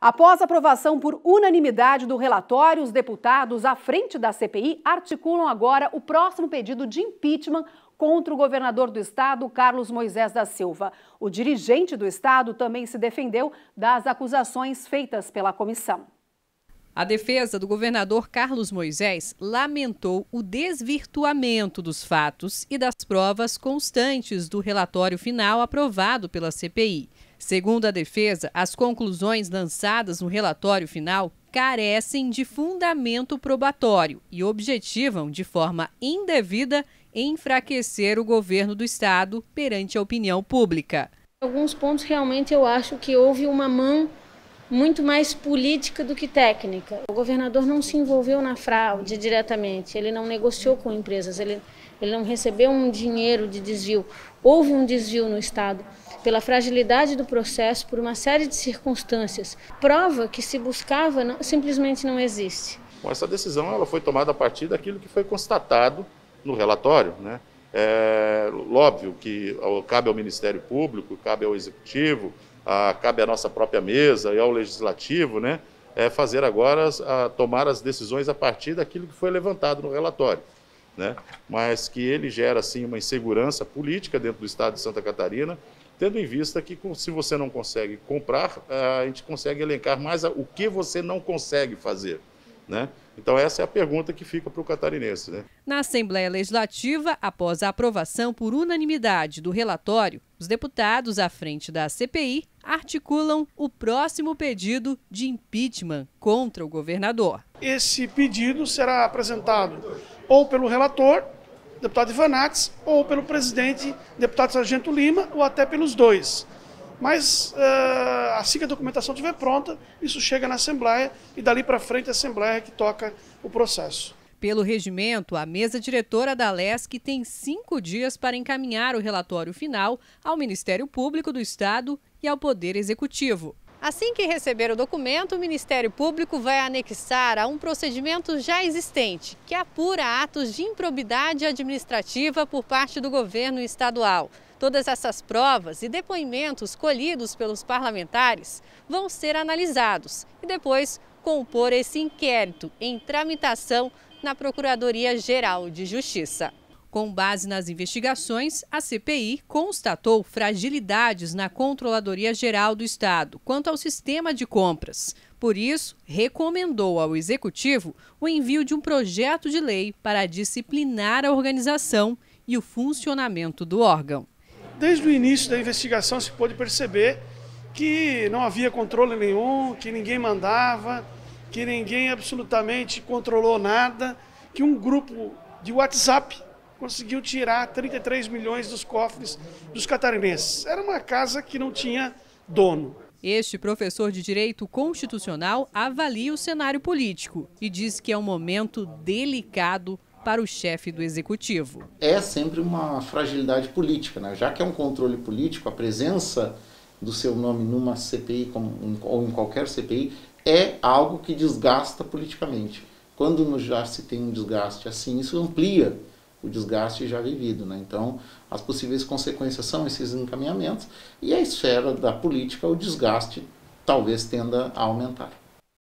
Após aprovação por unanimidade do relatório, os deputados à frente da CPI articulam agora o próximo pedido de impeachment contra o governador do estado, Carlos Moisés da Silva. O dirigente do estado também se defendeu das acusações feitas pela comissão. A defesa do governador Carlos Moisés lamentou o desvirtuamento dos fatos e das provas constantes do relatório final aprovado pela CPI. Segundo a defesa, as conclusões lançadas no relatório final carecem de fundamento probatório e objetivam, de forma indevida, enfraquecer o governo do Estado perante a opinião pública. Alguns pontos realmente eu acho que houve uma mão muito mais política do que técnica. O governador não se envolveu na fraude diretamente, ele não negociou com empresas, ele, ele não recebeu um dinheiro de desvio. Houve um desvio no Estado pela fragilidade do processo, por uma série de circunstâncias. Prova que se buscava não, simplesmente não existe. Bom, essa decisão ela foi tomada a partir daquilo que foi constatado no relatório, né? É óbvio que cabe ao Ministério Público, cabe ao Executivo, a, cabe à nossa própria mesa e ao legislativo, né, é fazer agora a, tomar as decisões a partir daquilo que foi levantado no relatório, né, mas que ele gera assim uma insegurança política dentro do Estado de Santa Catarina, tendo em vista que se você não consegue comprar, a gente consegue elencar mais o que você não consegue fazer, né? Então essa é a pergunta que fica para o catarinense. Né? Na Assembleia Legislativa, após a aprovação por unanimidade do relatório, os deputados à frente da CPI articulam o próximo pedido de impeachment contra o governador. Esse pedido será apresentado ou pelo relator, deputado Ivanates, ou pelo presidente, deputado Sargento Lima, ou até pelos dois. Mas eh, assim que a documentação estiver pronta, isso chega na Assembleia e dali para frente a Assembleia é que toca o processo. Pelo regimento, a mesa diretora da LESC tem cinco dias para encaminhar o relatório final ao Ministério Público do Estado e ao Poder Executivo. Assim que receber o documento, o Ministério Público vai anexar a um procedimento já existente, que apura atos de improbidade administrativa por parte do governo estadual. Todas essas provas e depoimentos colhidos pelos parlamentares vão ser analisados e depois compor esse inquérito em tramitação na Procuradoria-Geral de Justiça. Com base nas investigações, a CPI constatou fragilidades na Controladoria Geral do Estado quanto ao sistema de compras. Por isso, recomendou ao Executivo o envio de um projeto de lei para disciplinar a organização e o funcionamento do órgão. Desde o início da investigação se pôde perceber que não havia controle nenhum, que ninguém mandava, que ninguém absolutamente controlou nada, que um grupo de WhatsApp conseguiu tirar 33 milhões dos cofres dos catarinenses. Era uma casa que não tinha dono. Este professor de direito constitucional avalia o cenário político e diz que é um momento delicado para o chefe do executivo. É sempre uma fragilidade política, né? já que é um controle político, a presença do seu nome numa CPI ou em qualquer CPI é algo que desgasta politicamente. Quando já se tem um desgaste assim, isso amplia o desgaste já vivido. Né? Então, as possíveis consequências são esses encaminhamentos e a esfera da política, o desgaste talvez tenda a aumentar.